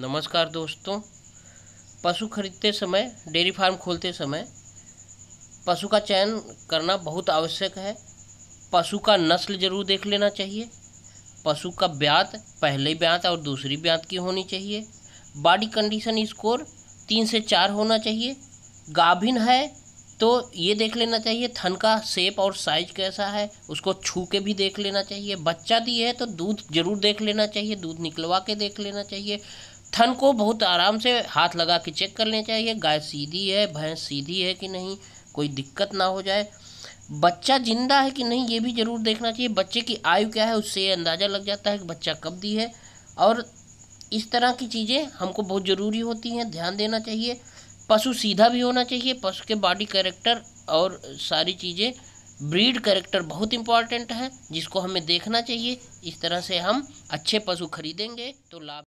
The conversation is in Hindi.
नमस्कार दोस्तों पशु खरीदते समय डेयरी फार्म खोलते समय पशु का चयन करना बहुत आवश्यक है पशु का नस्ल ज़रूर देख लेना चाहिए पशु का ब्यात पहले ब्यात और दूसरी ब्यात की होनी चाहिए बॉडी कंडीशन स्कोर तीन से चार होना चाहिए गाभिन है तो ये देख लेना चाहिए थन का शेप और साइज कैसा है उसको छू के भी देख लेना चाहिए बच्चा दिए है तो दूध जरूर देख लेना चाहिए दूध निकलवा के देख लेना चाहिए थन को बहुत आराम से हाथ लगा के चेक कर लेना चाहिए गाय सीधी है भैंस सीधी है कि नहीं कोई दिक्कत ना हो जाए बच्चा जिंदा है कि नहीं ये भी ज़रूर देखना चाहिए बच्चे की आयु क्या है उससे ये अंदाज़ा लग जाता है कि बच्चा कब दी है और इस तरह की चीज़ें हमको बहुत ज़रूरी होती हैं ध्यान देना चाहिए पशु सीधा भी होना चाहिए पशु के बॉडी करेक्टर और सारी चीज़ें ब्रीड कैरेक्टर बहुत इम्पॉर्टेंट है जिसको हमें देखना चाहिए इस तरह से हम अच्छे पशु खरीदेंगे तो लाभ